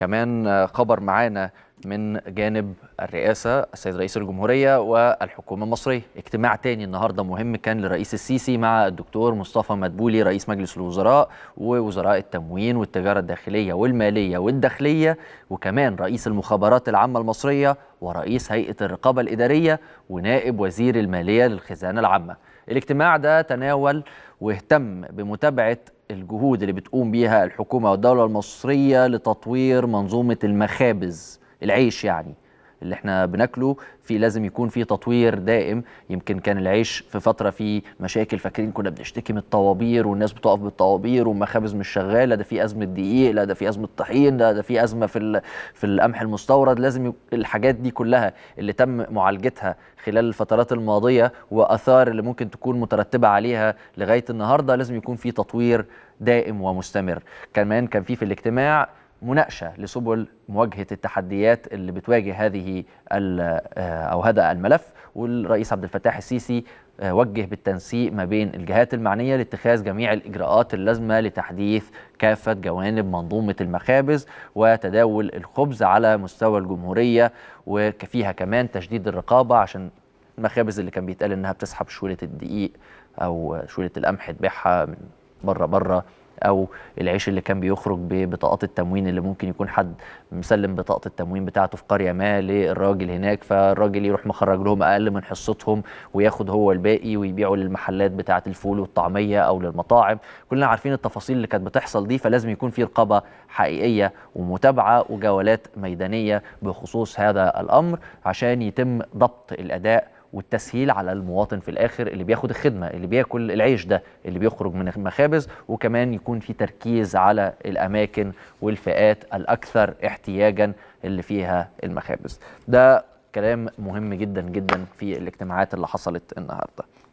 كمان خبر معانا من جانب الرئاسة السيد رئيس الجمهورية والحكومة المصرية اجتماع تاني النهاردة مهم كان للرئيس السيسي مع الدكتور مصطفى مدبولي رئيس مجلس الوزراء ووزراء التموين والتجارة الداخلية والمالية والداخلية وكمان رئيس المخابرات العامة المصرية ورئيس هيئة الرقابة الإدارية ونائب وزير المالية للخزانة العامة الاجتماع ده تناول واهتم بمتابعة الجهود اللي بتقوم بيها الحكومه والدوله المصريه لتطوير منظومه المخابز العيش يعني اللي احنا بناكله في لازم يكون في تطوير دائم يمكن كان العيش في فتره فيه مشاكل فاكرين كنا بنشتكي من الطوابير والناس بتقف بالطوابير والمخابز مش شغاله ده في ازمه دقيق لا ده في ازمه طحين لا ده في ازمه في في القمح المستورد لازم الحاجات دي كلها اللي تم معالجتها خلال الفترات الماضيه واثار اللي ممكن تكون مترتبه عليها لغايه النهارده لازم يكون في تطوير دائم ومستمر كمان كان في في الاجتماع مناقشه لسبل مواجهه التحديات اللي بتواجه هذه آه، او هذا الملف والرئيس عبد الفتاح السيسي آه، وجه بالتنسيق ما بين الجهات المعنيه لاتخاذ جميع الاجراءات اللازمه لتحديث كافه جوانب منظومه المخابز وتداول الخبز على مستوى الجمهوريه وفيها كمان تشديد الرقابه عشان المخابز اللي كان بيتقال انها بتسحب شويه الدقيق او شويه القمح تبيعها من بره بره او العيش اللي كان بيخرج ببطاقات التموين اللي ممكن يكون حد مسلم بطاقه التموين بتاعته في قريه ما للراجل هناك فالراجل يروح مخرج لهم اقل من حصتهم وياخد هو الباقي ويبيعه للمحلات بتاعه الفول والطعميه او للمطاعم كلنا عارفين التفاصيل اللي كانت بتحصل دي فلازم يكون في رقابه حقيقيه ومتابعه وجولات ميدانيه بخصوص هذا الامر عشان يتم ضبط الاداء والتسهيل على المواطن في الاخر اللي بياخد الخدمه اللي بياكل العيش ده اللي بيخرج من المخابز وكمان يكون في تركيز على الاماكن والفئات الاكثر احتياجا اللي فيها المخابز ده كلام مهم جدا جدا في الاجتماعات اللي حصلت النهارده